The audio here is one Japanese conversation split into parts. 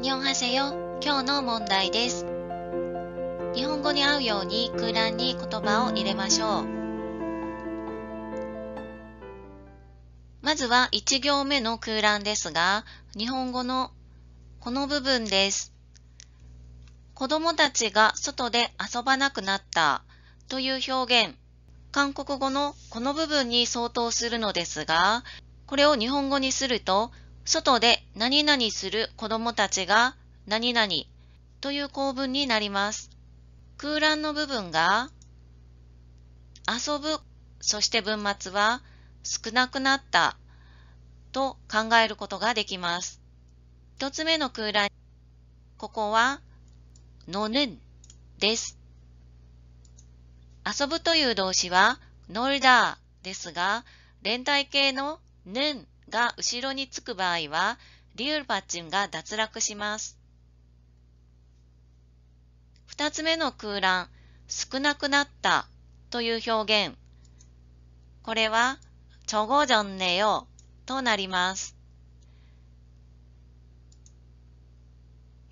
ニョンハセヨ今日の問題です。日本語に合うように空欄に言葉を入れましょう。まずは1行目の空欄ですが、日本語のこの部分です。子供たちが外で遊ばなくなったという表現、韓国語のこの部分に相当するのですが、これを日本語にすると、外で何々する子供たちが何々という構文になります。空欄の部分が遊ぶ、そして文末は少なくなったと考えることができます。一つ目の空欄、ここはのぬんです。遊ぶという動詞はのるだですが、連帯形のぬんが後ろにつく場合は、リューパチンが脱落します。二つ目の空欄、少なくなったという表現。これは、ちょごじょんねよとなります。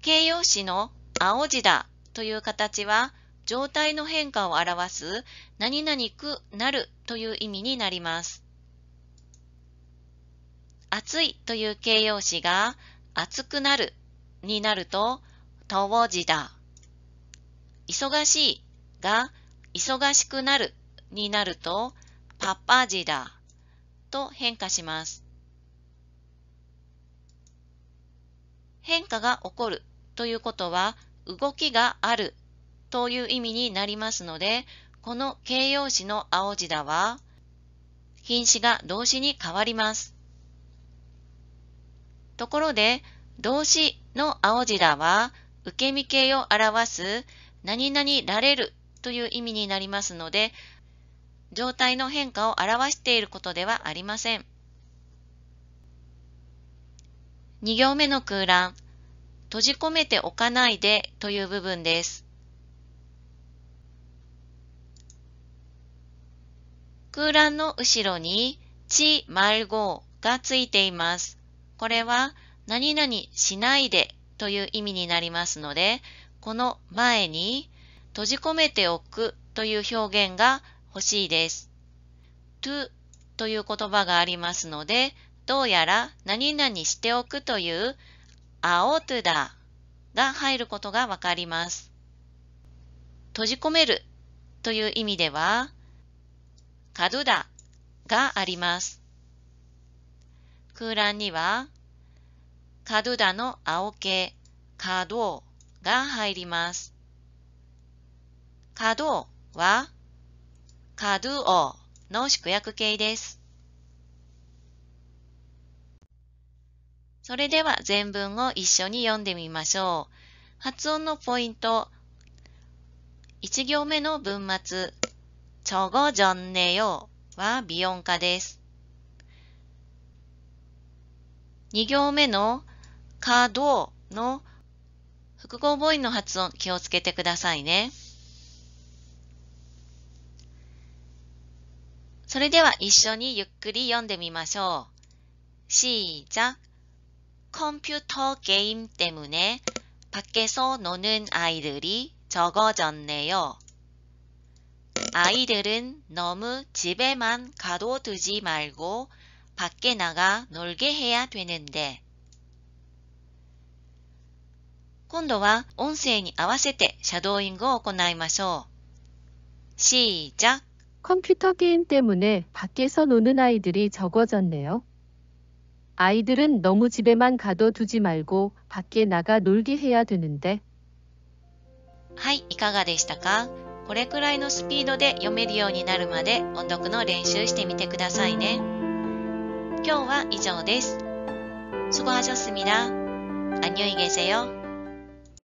形容詞の青字だという形は、状態の変化を表す何々くなるという意味になります。暑いという形容詞が暑くなるになると、とおじだ。忙しいが忙しくなるになると、パッパジだと変化します。変化が起こるということは、動きがあるという意味になりますので、この形容詞の青字だは、品詞が動詞に変わります。ところで、動詞の青らは、受け身形を表す、何々られるという意味になりますので、状態の変化を表していることではありません。2行目の空欄、閉じ込めておかないでという部分です。空欄の後ろに、ち、まるごがついています。これは何々しないでという意味になりますので、この前に閉じ込めておくという表現が欲しいです。to という言葉がありますので、どうやら何々しておくというあおとだが入ることがわかります。閉じ込めるという意味では、カドゥダがあります。空欄には、カドゥダの青系、カドウが入ります。カドウは、カドゥオの縮約形です。それでは全文を一緒に読んでみましょう。発音のポイント。1行目の文末、チョゴジョンネヨは美音化です。2行目のかどの複合母音の発音気をつけてくださいね。それでは一緒にゆっくり読んでみましょう。しーターゲーム때문에밖에서노는아이들이적어졌네요아이들은너무집에만가둬두지말고밖에나가놀게해야되는데今度は音声に合わせてシャドーイングを行いましょう。컴퓨터게임때문에밖에서노는아이들이적어졌네요아이들은너무집에만가둬두지말고밖에나가놀게해야되는데はい、いかがでしたかこれくらいのスピードで読めるようになるまで音読の練習してみてくださいね。 今日は以上です。수고하셨습니다. 안녕히 계세요.